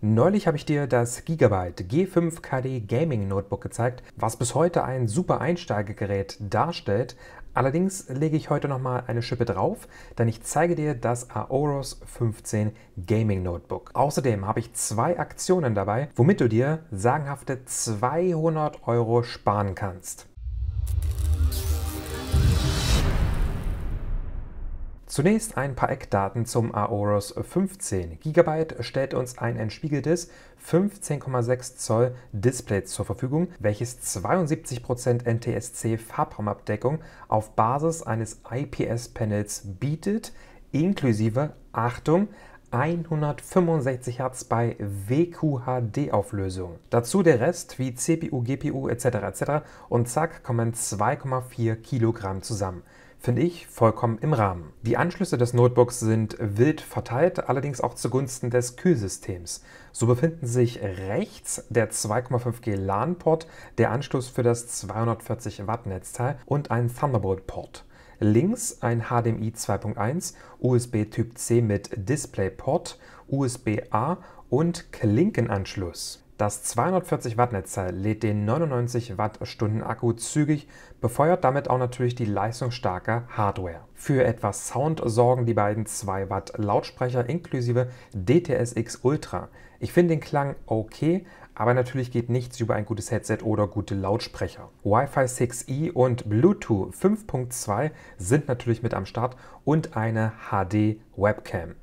Neulich habe ich dir das Gigabyte G5 KD Gaming Notebook gezeigt, was bis heute ein super Einsteigergerät darstellt. Allerdings lege ich heute nochmal eine Schippe drauf, denn ich zeige dir das Aoros 15 Gaming Notebook. Außerdem habe ich zwei Aktionen dabei, womit du dir sagenhafte 200 Euro sparen kannst. Zunächst ein paar Eckdaten zum Aorus 15. Gigabyte stellt uns ein entspiegeltes 15,6 Zoll Display zur Verfügung, welches 72% NTSC Farbraumabdeckung auf Basis eines IPS-Panels bietet, inklusive, Achtung, 165 Hertz bei WQHD-Auflösung. Dazu der Rest wie CPU, GPU etc. etc. und zack kommen 2,4 Kilogramm zusammen finde ich vollkommen im Rahmen. Die Anschlüsse des Notebooks sind wild verteilt, allerdings auch zugunsten des Kühlsystems. So befinden sich rechts der 2,5G LAN-Port, der Anschluss für das 240 Watt Netzteil und ein Thunderbolt-Port links ein HDMI 2.1, USB Typ C mit DisplayPort, USB-A und Klinkenanschluss. Das 240 Watt Netzteil lädt den 99 Wattstunden Akku zügig, befeuert damit auch natürlich die leistungsstarke Hardware. Für etwas Sound sorgen die beiden 2 Watt Lautsprecher inklusive DTS-X Ultra, ich finde den Klang okay, aber natürlich geht nichts über ein gutes Headset oder gute Lautsprecher. Wi-Fi 6E und Bluetooth 5.2 sind natürlich mit am Start und eine HD-Webcam.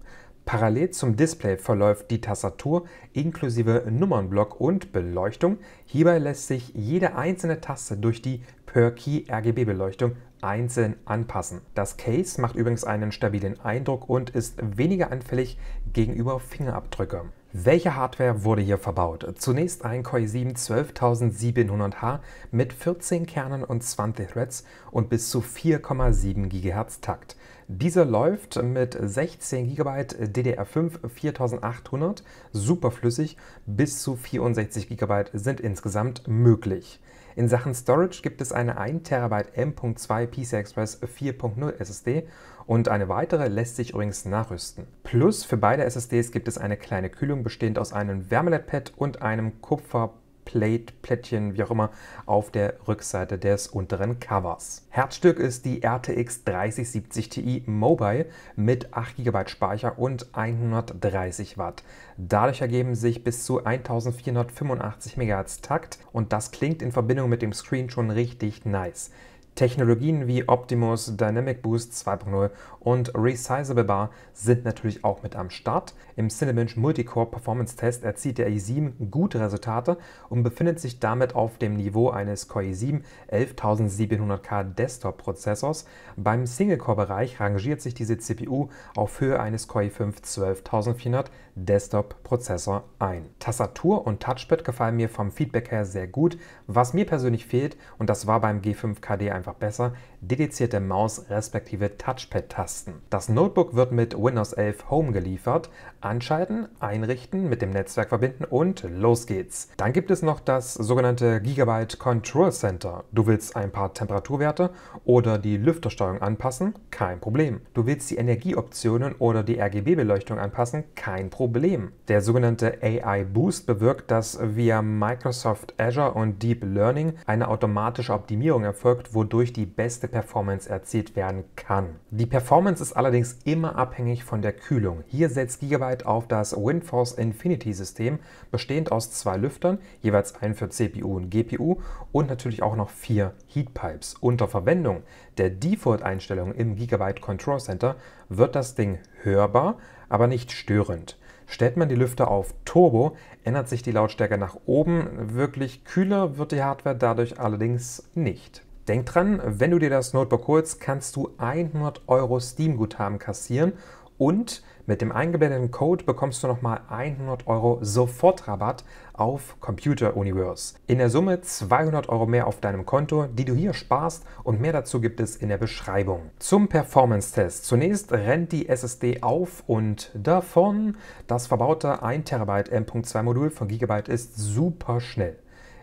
Parallel zum Display verläuft die Tastatur inklusive Nummernblock und Beleuchtung. Hierbei lässt sich jede einzelne Taste durch die Per-Key-RGB-Beleuchtung einzeln anpassen. Das Case macht übrigens einen stabilen Eindruck und ist weniger anfällig gegenüber Fingerabdrücke. Welche Hardware wurde hier verbaut? Zunächst ein Core i7 12700H mit 14 Kernen und 20 Threads und bis zu 4,7 GHz Takt. Dieser läuft mit 16 GB DDR5 4800 superflüssig, bis zu 64 GB sind insgesamt möglich. In Sachen Storage gibt es eine 1 TB M.2 PCI Express 4.0 SSD und eine weitere lässt sich übrigens nachrüsten. Plus für beide SSDs gibt es eine kleine Kühlung bestehend aus einem wärmelet und einem Kupfer Plate, Plättchen, wie auch immer, auf der Rückseite des unteren Covers. Herzstück ist die RTX 3070 Ti Mobile mit 8 GB Speicher und 130 Watt. Dadurch ergeben sich bis zu 1485 MHz Takt und das klingt in Verbindung mit dem Screen schon richtig nice. Technologien wie Optimus, Dynamic Boost 2.0 und Resizable Bar sind natürlich auch mit am Start. Im Cinebench Multicore Performance Test erzielt der i7 gute Resultate und befindet sich damit auf dem Niveau eines Core i7 11700K Desktop Prozessors. Beim Single-Core-Bereich rangiert sich diese CPU auf Höhe eines Core i5 12400 Desktop-Prozessor ein. Tastatur und Touchpad gefallen mir vom Feedback her sehr gut. Was mir persönlich fehlt, und das war beim G5 KD einfach besser, dedizierte Maus respektive Touchpad-Tasten. Das Notebook wird mit Windows 11 Home geliefert. Anschalten, einrichten, mit dem Netzwerk verbinden und los geht's. Dann gibt es noch das sogenannte Gigabyte Control Center. Du willst ein paar Temperaturwerte oder die Lüftersteuerung anpassen? Kein Problem. Du willst die Energieoptionen oder die RGB-Beleuchtung anpassen? Kein Problem. Problem. Der sogenannte AI Boost bewirkt, dass via Microsoft Azure und Deep Learning eine automatische Optimierung erfolgt, wodurch die beste Performance erzielt werden kann. Die Performance ist allerdings immer abhängig von der Kühlung. Hier setzt Gigabyte auf das WindForce Infinity System, bestehend aus zwei Lüftern, jeweils einen für CPU und GPU und natürlich auch noch vier Heatpipes. Unter Verwendung der Default-Einstellung im Gigabyte Control Center wird das Ding hörbar, aber nicht störend. Stellt man die Lüfter auf Turbo, ändert sich die Lautstärke nach oben. Wirklich kühler wird die Hardware dadurch allerdings nicht. Denk dran, wenn du dir das Notebook holst, kannst du 100 Euro Steam-Guthaben kassieren und mit dem eingeblendeten Code bekommst du nochmal 100 Euro Sofortrabatt auf Computer Universe. In der Summe 200 Euro mehr auf deinem Konto, die du hier sparst und mehr dazu gibt es in der Beschreibung. Zum Performance-Test. Zunächst rennt die SSD auf und davon. Das verbaute 1 TB M.2 Modul von Gigabyte ist super schnell.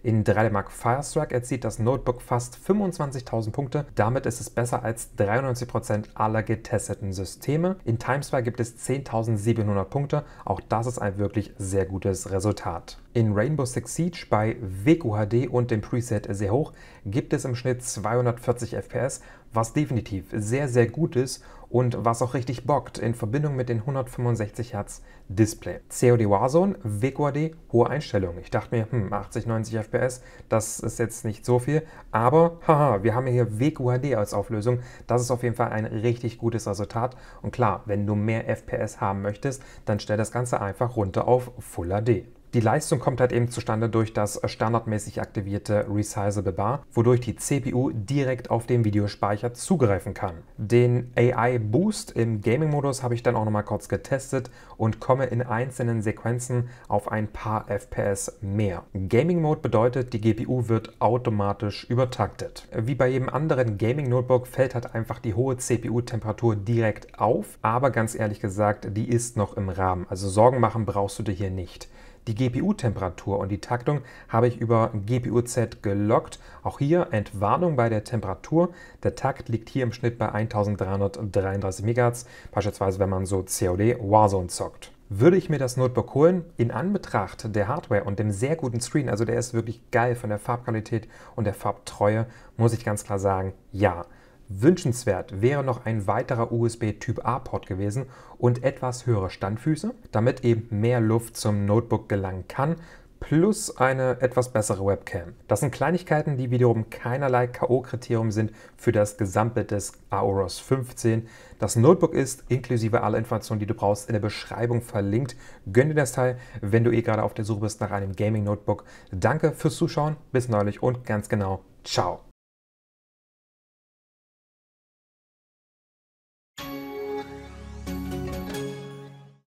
In 3D-Mark Firestrike erzielt das Notebook fast 25.000 Punkte. Damit ist es besser als 93% aller getesteten Systeme. In Timespy gibt es 10.700 Punkte. Auch das ist ein wirklich sehr gutes Resultat. In Rainbow Six Siege bei WQHD und dem Preset sehr hoch gibt es im Schnitt 240 FPS was definitiv sehr, sehr gut ist und was auch richtig bockt in Verbindung mit den 165 Hertz Display. COD Warzone, WQAD, hohe Einstellung. Ich dachte mir, hm, 80, 90 FPS, das ist jetzt nicht so viel, aber haha, wir haben hier WQAD als Auflösung. Das ist auf jeden Fall ein richtig gutes Resultat und klar, wenn du mehr FPS haben möchtest, dann stell das Ganze einfach runter auf Full HD. Die Leistung kommt halt eben zustande durch das standardmäßig aktivierte Resizable Bar, wodurch die CPU direkt auf den Videospeicher zugreifen kann. Den AI Boost im Gaming-Modus habe ich dann auch nochmal kurz getestet und komme in einzelnen Sequenzen auf ein paar FPS mehr. Gaming-Mode bedeutet, die GPU wird automatisch übertaktet. Wie bei jedem anderen Gaming-Notebook fällt halt einfach die hohe CPU-Temperatur direkt auf, aber ganz ehrlich gesagt, die ist noch im Rahmen. Also Sorgen machen brauchst du dir hier nicht. Die GPU-Temperatur und die Taktung habe ich über GPU-Z gelockt. Auch hier Entwarnung bei der Temperatur. Der Takt liegt hier im Schnitt bei 1333 MHz, beispielsweise wenn man so COD Warzone zockt. Würde ich mir das Notebook holen, in Anbetracht der Hardware und dem sehr guten Screen, also der ist wirklich geil von der Farbqualität und der Farbtreue, muss ich ganz klar sagen, ja. Wünschenswert wäre noch ein weiterer USB Typ A-Port gewesen und etwas höhere Standfüße, damit eben mehr Luft zum Notebook gelangen kann, plus eine etwas bessere Webcam. Das sind Kleinigkeiten, die wiederum keinerlei KO-Kriterium sind für das Gesamtbild des AOROS 15. Das Notebook ist, inklusive aller Informationen, die du brauchst, in der Beschreibung verlinkt. Gönn dir das Teil, wenn du eh gerade auf der Suche bist nach einem Gaming-Notebook. Danke fürs Zuschauen, bis neulich und ganz genau, ciao.